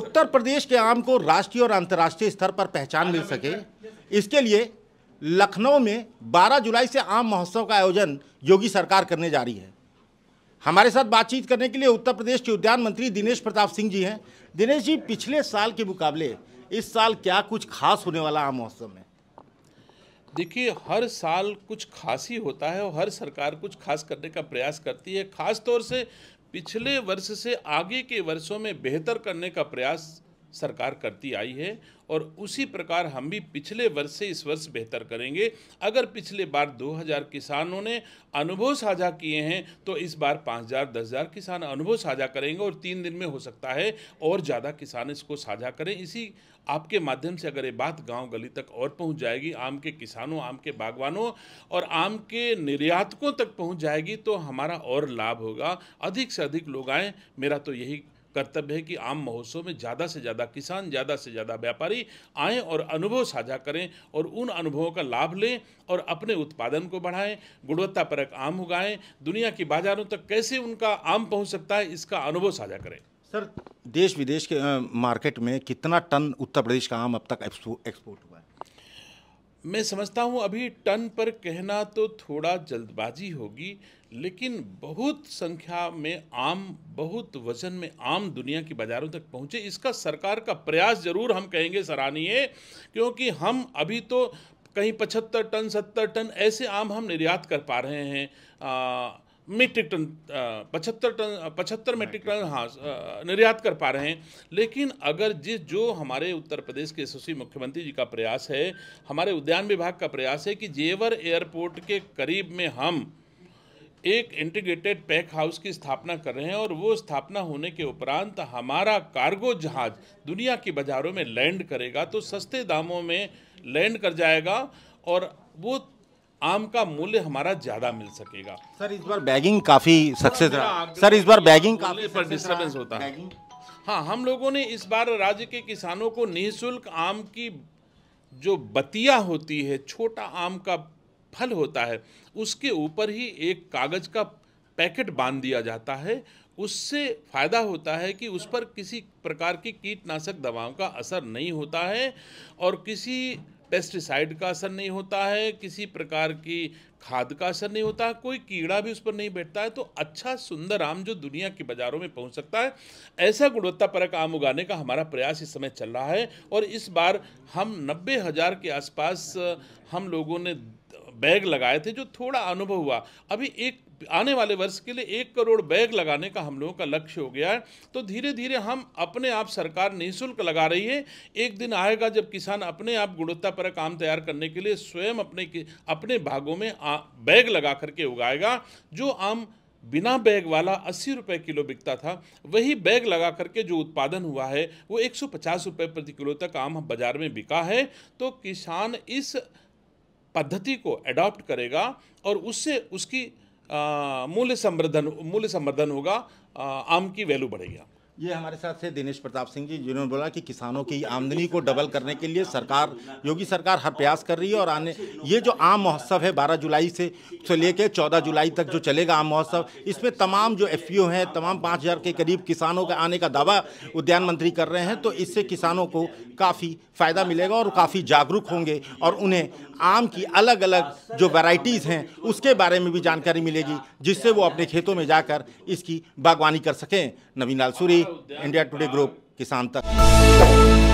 उत्तर प्रदेश के आम को राष्ट्रीय और अंतर्राष्ट्रीय स्तर पर पहचान मिल सके इसके लिए लखनऊ में 12 जुलाई से आम महोत्सव का आयोजन योगी सरकार करने जा रही है हमारे साथ बातचीत करने के लिए उत्तर प्रदेश के उद्यान मंत्री दिनेश प्रताप सिंह जी हैं दिनेश जी पिछले साल के मुकाबले इस साल क्या कुछ खास होने वाला आम महोत्सव में देखिए हर साल कुछ खास ही होता है और हर सरकार कुछ खास करने का प्रयास करती है खास तौर से पिछले वर्ष से आगे के वर्षों में बेहतर करने का प्रयास सरकार करती आई है और उसी प्रकार हम भी पिछले वर्ष से इस वर्ष बेहतर करेंगे अगर पिछले बार 2000 किसानों ने अनुभव साझा किए हैं तो इस बार 5000 10000 किसान अनुभव साझा करेंगे और तीन दिन में हो सकता है और ज़्यादा किसान इसको साझा करें इसी आपके माध्यम से अगर ये बात गांव गली तक और पहुंच जाएगी आम के किसानों आम के बागवानों और आम के निर्यातकों तक पहुँच जाएगी तो हमारा और लाभ होगा अधिक से अधिक लोग आएँ मेरा तो यही कर्तव्य है कि आम महोत्सव में ज़्यादा से ज़्यादा किसान ज़्यादा से ज़्यादा व्यापारी आएँ और अनुभव साझा करें और उन अनुभवों का लाभ लें और अपने उत्पादन को बढ़ाएं गुणवत्तापरक आम उगाएं दुनिया के बाज़ारों तक कैसे उनका आम पहुंच सकता है इसका अनुभव साझा करें सर देश विदेश के मार्केट में कितना टन उत्तर प्रदेश का आम अब तक एक्सपोर्ट हुआ है मैं समझता हूँ अभी टन पर कहना तो थोड़ा जल्दबाजी होगी लेकिन बहुत संख्या में आम बहुत वजन में आम दुनिया की बाज़ारों तक पहुँचे इसका सरकार का प्रयास ज़रूर हम कहेंगे सराहनीय क्योंकि हम अभी तो कहीं पचहत्तर टन सत्तर टन ऐसे आम हम निर्यात कर पा रहे हैं आ, मीट्रिक टन uh, पचहत्तर टन uh, पचहत्तर मीट्रिक टन हाँ, हाँ uh, निर्यात कर पा रहे हैं लेकिन अगर जिस जो हमारे उत्तर प्रदेश के यशस्वी मुख्यमंत्री जी का प्रयास है हमारे उद्यान विभाग का प्रयास है कि जेवर एयरपोर्ट के करीब में हम एक इंटीग्रेटेड पैक हाउस की स्थापना कर रहे हैं और वो स्थापना होने के उपरांत हमारा कार्गो जहाज दुनिया के बाज़ारों में लैंड करेगा तो सस्ते दामों में लैंड कर जाएगा और वो आम का मूल्य हमारा ज्यादा मिल सकेगा सर इस बार बैगिंग काफी सक्सेस रहा सर इस बार बैगिंग काफी पर डिस्टर्बेंस होता है हाँ हम लोगों ने इस बार राज्य के किसानों को निःशुल्क आम की जो बतिया होती है छोटा आम का फल होता है उसके ऊपर ही एक कागज का पैकेट बांध दिया जाता है उससे फ़ायदा होता है कि उस पर किसी प्रकार की कीटनाशक दवाओं का असर नहीं होता है और किसी पेस्टिसाइड का असर नहीं होता है किसी प्रकार की खाद का असर नहीं होता है कोई कीड़ा भी उस पर नहीं बैठता है तो अच्छा सुंदर आम जो दुनिया के बाज़ारों में पहुंच सकता है ऐसा गुणवत्ता परक आम उगाने का हमारा प्रयास इस समय चल रहा है और इस बार हम नब्बे हज़ार के आसपास हम लोगों ने बैग लगाए थे जो थोड़ा अनुभव हुआ अभी एक आने वाले वर्ष के लिए एक करोड़ बैग लगाने का हम लोगों का लक्ष्य हो गया है तो धीरे धीरे हम अपने आप सरकार निःशुल्क लगा रही है एक दिन आएगा जब किसान अपने आप गुणवत्ता पर काम तैयार करने के लिए स्वयं अपने अपने भागों में बैग लगा करके उगाएगा जो आम बिना बैग वाला अस्सी रुपये किलो बिकता था वही बैग लगा करके जो उत्पादन हुआ है वो एक सौ पचास रुपये प्रति किलो तक आम बाज़ार में बिका है तो किसान इस पद्धति को एडॉप्ट करेगा और उससे उसकी मूल्य संवर्धन मूल्य संवर्धन होगा आम की वैल्यू बढ़ेगी ये हमारे साथ थे दिनेश प्रताप सिंह जी जिन्होंने बोला कि किसानों की आमदनी को डबल करने के लिए सरकार योगी सरकार हर प्रयास कर रही है और आने ये जो आम महोत्सव है 12 जुलाई से से लेके 14 जुलाई तक जो चलेगा आम महोत्सव इसमें तमाम जो एफ हैं तमाम 5000 के करीब किसानों के आने का दावा उद्यान मंत्री कर रहे हैं तो इससे किसानों को काफ़ी फ़ायदा मिलेगा और काफ़ी जागरूक होंगे और उन्हें आम की अलग अलग जो वैराइटीज़ हैं उसके बारे में भी जानकारी मिलेगी जिससे वो अपने खेतों में जाकर इसकी बागवानी कर सकें Naveen Lal Suri India Today group Kisan तक